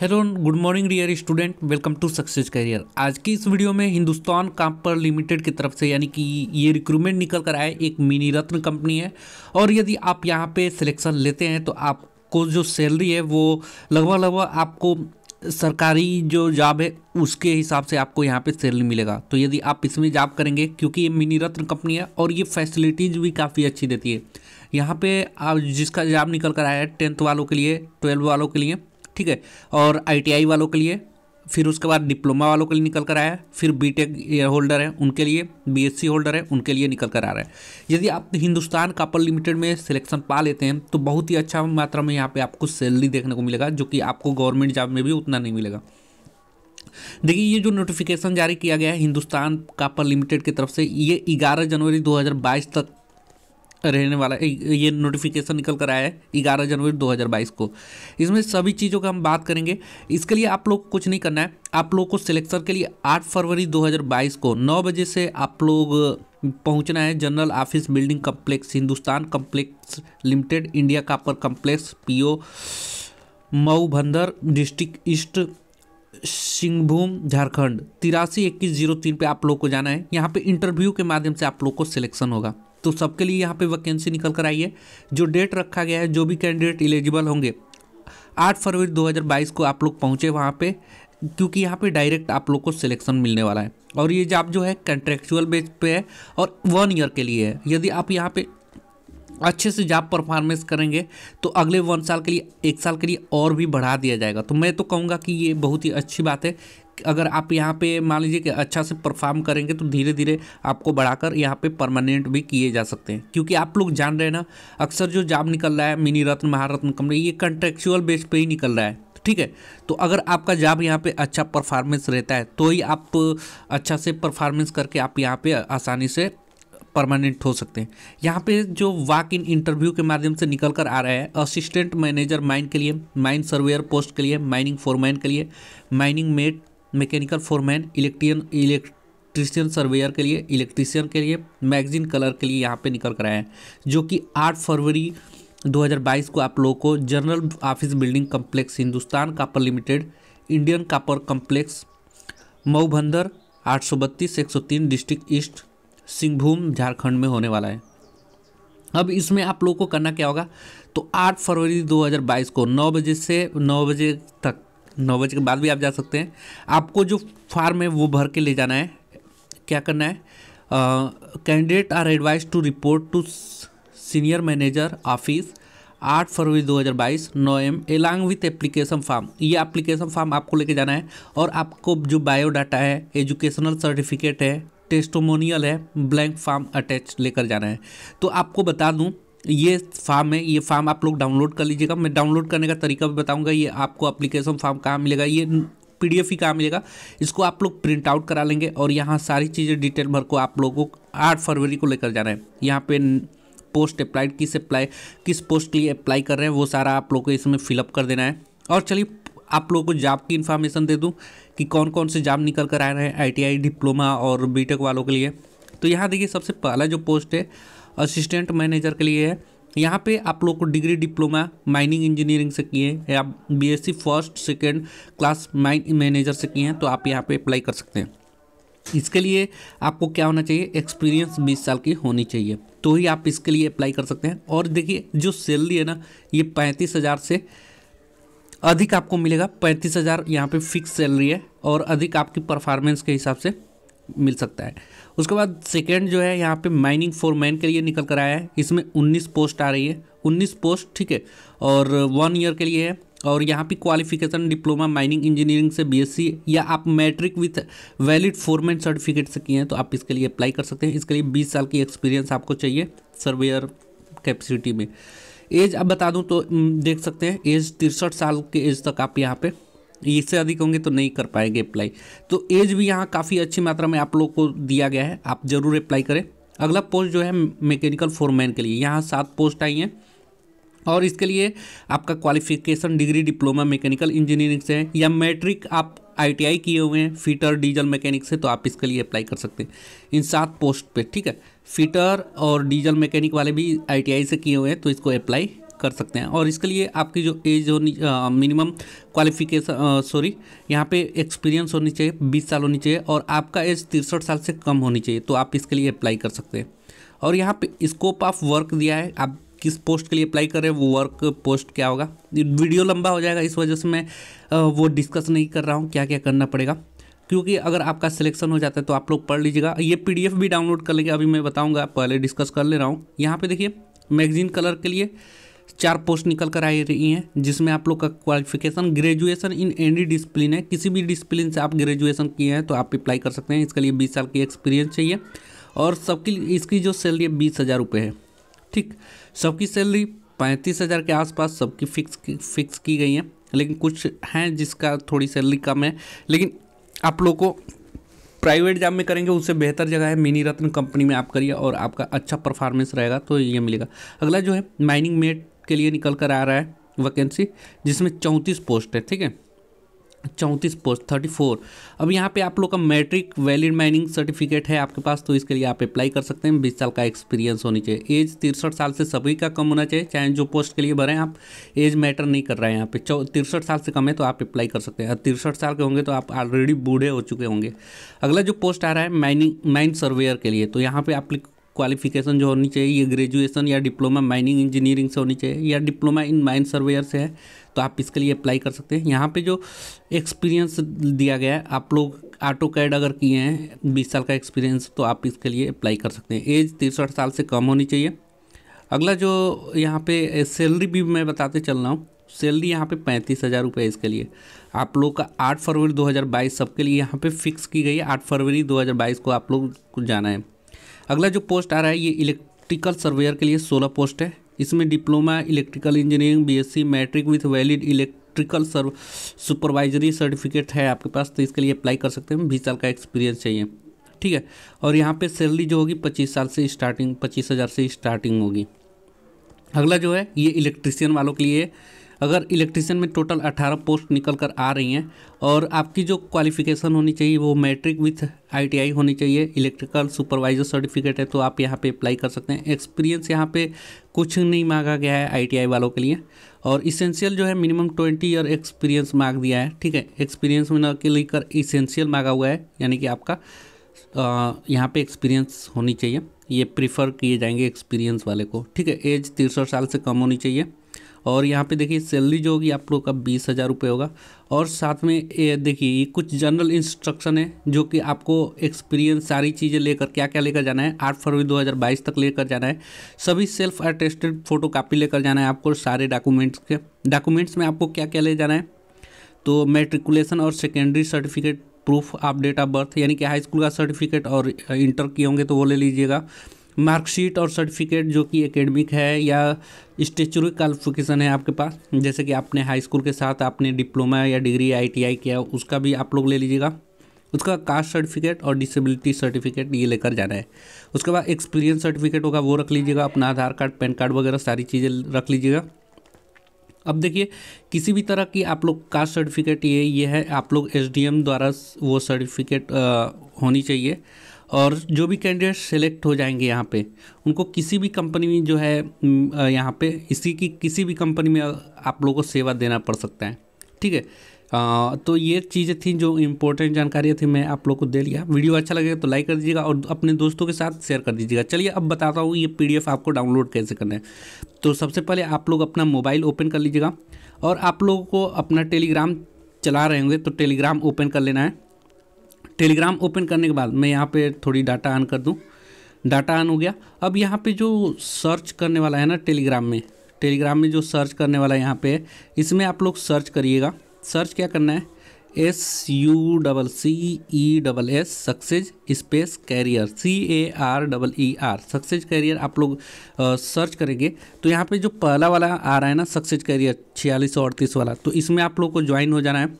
hello good morning dear student welcome to success career आज की इस वीडियो में हिंदुस्तान कापर लिमिटेड की तरफ से यानी कि ये रिक्रूटमेंट निकल कर आए एक मिनी रत्न कंपनी है और यदि आप यहाँ पे सिलेक्शन लेते हैं तो आपको जो सैलरी है वो लगभग लगभग आपको सरकारी जो जॉब है उसके हिसाब से आपको यहाँ पे सैलरी मिलेगा तो यदि आप इसमें जॉब करेंगे क्योंकि ये मिनी रत्न कंपनी है और ये फैसिलिटीज़ भी काफ़ी अच्छी देती है यहाँ पे आप जिसका जॉब निकल कर आया है टेंथ वालों के लिए ट्वेल्व वालों के लिए ठीक है और आई वालों के लिए फिर उसके बाद डिप्लोमा वालों के लिए निकल कर आया फिर बीटेक होल्डर है उनके लिए बीएससी होल्डर है उनके लिए निकल कर आ रहा है यदि आप हिंदुस्तान कापल लिमिटेड में सिलेक्शन पा लेते हैं तो बहुत ही अच्छा मात्रा में यहाँ पे आपको सैलरी देखने को मिलेगा जो कि आपको गवर्नमेंट जॉब में भी उतना नहीं मिलेगा देखिए ये जो नोटिफिकेशन जारी किया गया है हिंदुस्तान कापर लिमिटेड की तरफ से ये 11 जनवरी 2022 तक रहने वाला ये नोटिफिकेशन निकल कर आया है ग्यारह जनवरी 2022 को इसमें सभी चीज़ों का हम बात करेंगे इसके लिए आप लोग कुछ नहीं करना है आप लोग को सिलेक्शन के लिए 8 फरवरी 2022 को 9 बजे से आप लोग पहुंचना है general office building complex Hindustan complex limited India copper complex PO O district east Singhbhum Jharkhand तिरासी इक्कीस जीरो तीन पर आप लोग को जाना है यहाँ पे इंटरव्यू के माध्यम से आप लोग को सिलेक्शन होगा तो सबके लिए यहाँ पे वैकेंसी निकल कर आई है जो डेट रखा गया है जो भी कैंडिडेट एलिजिबल होंगे आठ फरवरी 2022 को आप लोग पहुँचे वहाँ पे क्योंकि यहाँ पे डायरेक्ट आप लोग को सिलेक्शन मिलने वाला है और ये जॉब जो है कंट्रेक्चुअल बेस पे है और वन ईयर के लिए है यदि आप यहाँ पे अच्छे से जॉब परफॉर्मेंस करेंगे तो अगले वन साल के लिए एक साल के लिए और भी बढ़ा दिया जाएगा तो मैं तो कहूँगा कि ये बहुत ही अच्छी बात है अगर आप यहाँ पे मान लीजिए कि अच्छा से परफॉर्म करेंगे तो धीरे धीरे आपको बढ़ाकर यहाँ पे परमानेंट भी किए जा सकते हैं क्योंकि आप लोग जान रहे हैं ना अक्सर जो जॉब निकल रहा है मिनी रत्न महारत्न कमरे ये कंट्रेक्चुअल बेस पे ही निकल रहा है ठीक है तो अगर आपका जॉब यहाँ पे अच्छा परफॉर्मेंस रहता है तो ही आप अच्छा से परफॉर्मेंस करके आप यहाँ पे आसानी से परमानेंट हो सकते हैं यहाँ पे जो वाक इन इंटरव्यू के माध्यम से निकल कर आ रहा है असिस्टेंट मैनेजर माइन के लिए माइन सर्वेयर पोस्ट के लिए माइनिंग फोरमैन के लिए mining mate mechanical foreman electrician electrician surveyor के लिए इलेक्ट्रिशियन के लिए मैगजीन कलर के लिए यहाँ पे निकल कर आए हैं जो कि आठ फरवरी 2022 को आप लोगों को general office building complex Hindustan copper limited Indian copper complex Maubhandar आठ सौ बत्तीस एक सौ तीन डिस्ट्रिक्ट ईस्ट सिंहभूम झारखंड में होने वाला है अब इसमें आप लोगों को करना क्या होगा तो 8 फरवरी 2022 को 9 बजे से 9 बजे तक 9 बजे के बाद भी आप जा सकते हैं आपको जो फार्म है वो भर के ले जाना है क्या करना है candidate are advised to report to senior manager office 8 फरवरी 2022 नौ एम एलॉन्ग विथ एप्लीकेशन फॉर्म ये एप्लीकेशन फॉर्म आपको लेके जाना है और आपको जो बायोडाटा है एजुकेशनल सर्टिफिकेट है टेस्टोमोनियल है ब्लैंक फार्म अटैच लेकर जाना है तो आपको बता दूं ये फार्म है ये फार्म आप लोग डाउनलोड कर लीजिएगा मैं डाउनलोड करने का तरीका भी बताऊंगा ये आपको अप्लीकेशन फार्म कहाँ मिलेगा ये पीडीएफ ही कहाँ मिलेगा इसको आप लोग प्रिंट आउट करा लेंगे और यहाँ सारी चीज़ें डिटेल भर को आप लोगों को आठ फरवरी को लेकर जाना है यहाँ पे पोस्ट अप्लाइड किस अप्लाई किस पोस्ट के लिए अप्लाई कर रहे हैं वो सारा आप लोग को इसमें फिलअप कर देना है और चलिए आप लोगों को जॉब की इन्फॉर्मेशन दे दूँ कि कौन कौन से जॉब निकल कर आ रहे हैं आई डिप्लोमा और बी वालों के लिए तो यहाँ देखिए सबसे पहला जो पोस्ट है असिस्टेंट मैनेजर के लिए है यहाँ पे आप लोग को डिग्री डिप्लोमा माइनिंग इंजीनियरिंग से किए या BSc first second class mine manager से किए हैं तो आप यहाँ पे अप्लाई कर सकते हैं इसके लिए आपको क्या होना चाहिए एक्सपीरियंस 20 साल की होनी चाहिए तो ही आप इसके लिए अप्लाई कर सकते हैं और देखिए जो सैलरी है ना ये पैंतीस हज़ार से अधिक आपको मिलेगा पैंतीस हज़ार यहाँ पर फिक्स सैलरी है और अधिक आपकी परफॉर्मेंस के हिसाब से मिल सकता है उसके बाद सेकेंड जो है यहाँ पे माइनिंग फॉर मैन के लिए निकल कर आया है इसमें 19 पोस्ट आ रही है 19 पोस्ट ठीक है और वन ईयर के लिए है और यहाँ पे क्वालिफिकेशन डिप्लोमा माइनिंग इंजीनियरिंग से बीएससी या आप matric with valid foreman certificate से किए हैं तो आप इसके लिए अप्लाई कर सकते हैं इसके लिए बीस साल की एक्सपीरियंस आपको चाहिए सर्वेयर कैपेसिटी में एज अब बता दूं तो देख सकते हैं एज तिरसठ साल के एज तक आप यहाँ पे इससे अधिक होंगे तो नहीं कर पाएंगे अप्लाई तो एज भी यहाँ काफ़ी अच्छी मात्रा में आप लोग को दिया गया है आप ज़रूर अप्लाई करें अगला पोस्ट जो है मैकेनिकल फोरमैन के लिए यहाँ सात पोस्ट आई हैं और इसके लिए आपका qualification degree diploma mechanical engineering से है या मैट्रिक आप आईटीआई किए हुए हैं फीटर डीजल मैकेनिक से तो आप इसके लिए अप्लाई कर सकते हैं इन सात पोस्ट पे ठीक है फीटर और डीजल मैकेनिक वाले भी आईटीआई से किए हुए हैं तो इसको अप्लाई कर सकते हैं और इसके लिए आपकी जो एज होनी मिनिमम क्वालिफिकेशन सॉरी यहाँ पे एक्सपीरियंस होनी चाहिए बीस साल होनी चाहिए और आपका एज तिरसठ साल से कम होनी चाहिए तो आप इसके लिए अप्लाई कर सकते हैं और यहाँ पे स्कोप ऑफ वर्क दिया है आप किस पोस्ट के लिए अप्लाई कर रहे हैं वो वर्क पोस्ट क्या होगा वीडियो लंबा हो जाएगा इस वजह से मैं वो डिस्कस नहीं कर रहा हूँ क्या क्या करना पड़ेगा क्योंकि अगर आपका सिलेक्शन हो जाता है तो आप लोग पढ़ लीजिएगा ये पी भी डाउनलोड कर लेंगे अभी मैं बताऊँगा पहले डिस्कस कर ले रहा हूँ यहाँ पर देखिए मैगजीन कलर के लिए चार पोस्ट निकल कर आई रही हैं जिसमें आप लोग का qualification graduation in any discipline है किसी भी डिसिप्लिन से आप ग्रेजुएशन किए हैं तो आप अप्लाई कर सकते हैं इसके लिए बीस साल की एक्सपीरियंस चाहिए और सबकी इसकी जो सैलरी है बीस हज़ार रुपये है ठीक सबकी सैलरी पैंतीस हज़ार के आसपास सबकी फिक्स की, फिक्स की गई है लेकिन कुछ हैं जिसका थोड़ी सैलरी कम है लेकिन आप लोग को प्राइवेट जॉब में करेंगे उससे बेहतर जगह है मिनी रत्न कंपनी में आप करिए और आपका अच्छा परफॉर्मेंस रहेगा तो ये मिलेगा अगला जो है माइनिंग मेट के लिए निकल कर आ रहा है वैकेंसी जिसमें चौंतीस पोस्ट है ठीक है चौंतीस पोस्ट थर्टी फोर अब यहाँ पे आप लोग का मैट्रिक वैलिड माइनिंग सर्टिफिकेट है आपके पास तो इसके लिए आप अप्लाई कर सकते हैं बीस साल का एक्सपीरियंस होनी चाहिए एज तिरसठ साल से सभी का कम होना चाहिए चाहे जो पोस्ट के लिए भरें आप एज मैटर नहीं कर रहा है यहाँ पे तिरसठ साल से कम है तो आप अप्लाई कर सकते हैं तिरसठ साल के होंगे तो आप ऑलरेडी बूढ़े हो चुके होंगे अगला जो पोस्ट आ रहा है माइनिंग माइन सर्वेयर के लिए तो यहाँ पर आप क्वालिफिकेशन जो होनी चाहिए ये ग्रेजुएशन या डिप्लोमा माइनिंग इंजीनियरिंग से होनी चाहिए या डिप्लोमा इन माइन सर्वेयर से है तो आप इसके लिए अप्लाई कर सकते हैं यहाँ पे जो एक्सपीरियंस दिया गया है आप लोग ऑटो कैड अगर किए हैं बीस साल का एक्सपीरियंस तो आप इसके लिए अप्लाई कर सकते हैं एज तिरसठ साल से कम होनी चाहिए अगला जो यहाँ पे सैलरी भी मैं बताते चल रहा हूँ सैलरी यहाँ पे पैंतीस हज़ार रुपये इसके लिए आप लोग का आठ फरवरी 2022 सबके लिए यहाँ पे फिक्स की गई है आठ फरवरी 2022 को आप लोग को जाना है अगला जो पोस्ट आ रहा है ये इलेक्ट्रिकल सर्वेयर के लिए सोलह पोस्ट है इसमें diploma electrical engineering BSc matric with valid electrical सर्व सुपरवाइजरी सर्टिफिकेट है आपके पास तो इसके लिए अप्लाई कर सकते हैं बीस साल का एक्सपीरियंस चाहिए ठीक है और यहाँ पे सैलरी जो होगी पच्चीस साल से स्टार्टिंग पच्चीस हज़ार से स्टार्टिंग होगी अगला जो है ये इलेक्ट्रिशियन वालों के लिए अगर इलेक्ट्रिशियन में टोटल 18 पोस्ट निकल कर आ रही हैं और आपकी जो क्वालिफिकेशन होनी चाहिए वो मैट्रिक विथ आईटीआई होनी चाहिए इलेक्ट्रिकल सुपरवाइजर सर्टिफिकेट है तो आप यहाँ पे अप्लाई कर सकते हैं एक्सपीरियंस यहाँ पे कुछ नहीं मांगा गया है आईटीआई वालों के लिए और इसेंशियल जो है मिनिमम ट्वेंटी ईयर एक्सपीरियंस मांग दिया है ठीक है एक्सपीरियंस में न के लेकर इसेंशियल मांगा हुआ है यानी कि आपका यहाँ पर एक्सपीरियंस होनी चाहिए ये प्रीफर किए जाएंगे एक्सपीरियंस वाले को ठीक है एज तिरसठ साल से कम होनी चाहिए और यहाँ पे देखिए सैलरी जो होगी आप लोग का बीस हज़ार रुपये होगा और साथ में ये देखिए कुछ जनरल इंस्ट्रक्शन है जो कि आपको एक्सपीरियंस सारी चीज़ें लेकर क्या क्या लेकर जाना है आठ फरवरी 2022 तक लेकर जाना है सभी सेल्फ अटेस्टेड फोटो कापी लेकर जाना है आपको सारे डॉक्यूमेंट्स के डॉक्यूमेंट्स में आपको क्या क्या ले जाना है तो मेट्रिकुलेशन और सेकेंडरी सर्टिफिकेट प्रूफ आप डेट ऑफ बर्थ यानी कि हाई स्कूल का सर्टिफिकेट और इंटर किए होंगे तो वो ले लीजिएगा मार्कशीट और सर्टिफिकेट जो कि एकेडमिक है या स्टेचुरी क्वालिफिकेशन है आपके पास जैसे कि आपने हाई स्कूल के साथ आपने डिप्लोमा या डिग्री आईटीआई किया उसका भी आप लोग ले लीजिएगा उसका कास्ट सर्टिफिकेट और डिसेबिलिटी सर्टिफिकेट ये लेकर जाना है उसके बाद एक्सपीरियंस सर्टिफिकेट होगा वो रख लीजिएगा अपना आधार कार्ड पैन कार्ड वगैरह सारी चीज़ें रख लीजिएगा अब देखिए किसी भी तरह की आप लोग कास्ट सर्टिफिकेट ये ये है आप लोग एसडीएम द्वारा वो सर्टिफिकेट होनी चाहिए और जो भी कैंडिडेट सेलेक्ट हो जाएंगे यहाँ पे उनको किसी भी कंपनी में जो है यहाँ पे इसी की किसी भी कंपनी में आप लोगों को सेवा देना पड़ सकता है ठीक है तो ये चीज़ें थी जो इम्पोर्टेंट जानकारियाँ थी मैं आप लोग को दे लिया वीडियो अच्छा लगेगा तो लाइक कर दीजिएगा और अपने दोस्तों के साथ शेयर कर दीजिएगा चलिए अब बताता हूँ ये पी आपको डाउनलोड कैसे करना है तो सबसे पहले आप लोग अपना मोबाइल ओपन कर लीजिएगा और आप लोगों को अपना टेलीग्राम चला रहे होंगे तो टेलीग्राम ओपन कर लेना है टेलीग्राम ओपन करने के बाद मैं यहाँ पे थोड़ी डाटा ऑन कर दूँ डाटा ऑन हो गया अब यहाँ पे जो सर्च करने वाला है ना टेलीग्राम में टेलीग्राम में जो सर्च करने वाला है यहाँ पे इसमें आप लोग सर्च करिएगा सर्च क्या करना है S U double C E double S success space career C A R double e E e R success career आप लोग सर्च करेंगे तो यहाँ पे जो पहला वाला आ रहा है ना सक्सेज कैरियर छियालीस सौ अड़तीस वाला तो इसमें आप लोग को ज्वाइन हो जाना है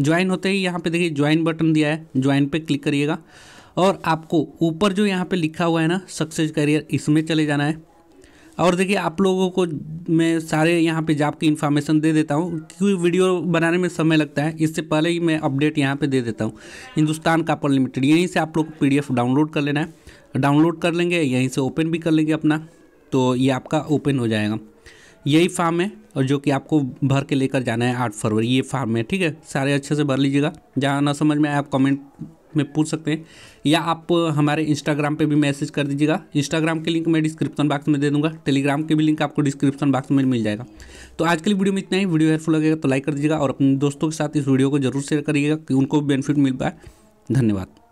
ज्वाइन होते ही यहाँ पे देखिए ज्वाइन बटन दिया है ज्वाइन पे क्लिक करिएगा और आपको ऊपर जो यहाँ पे लिखा हुआ है ना सक्सेस करियर इसमें चले जाना है और देखिए आप लोगों को मैं सारे यहाँ पे जाप की इन्फॉर्मेशन दे देता हूँ क्योंकि वीडियो बनाने में समय लगता है इससे पहले ही मैं अपडेट यहाँ पे दे देता हूँ हिंदुस्तान कापड़ लिमिटेड यहीं से आप लोग को पी डाउनलोड कर लेना है डाउनलोड कर लेंगे यहीं से ओपन भी कर लेंगे अपना तो ये आपका ओपन हो जाएगा यही फार्म है और जो कि आपको भर के लेकर जाना है आठ फरवरी ये फार्म है ठीक है सारे अच्छे से भर लीजिएगा जहाँ ना समझ में आए आप कमेंट में पूछ सकते हैं या आप हमारे इंस्टाग्राम पे भी मैसेज कर दीजिएगा इंस्टाग्राम के लिंक मैं डिस्क्रिप्शन बॉक्स में दे दूंगा टेलीग्राम के भी लिंक आपको डिस्क्रिप्शन बॉक्स में मिल जाएगा तो आज के लिए वीडियो में इतना ही वीडियो हेल्पफुल लगेगा तो लाइक कर दीजिएगा और अपने दोस्तों के साथ इस वीडियो को जरूर शेयर करिएगा कि उनको भी बेनिफिट मिल पाए धन्यवाद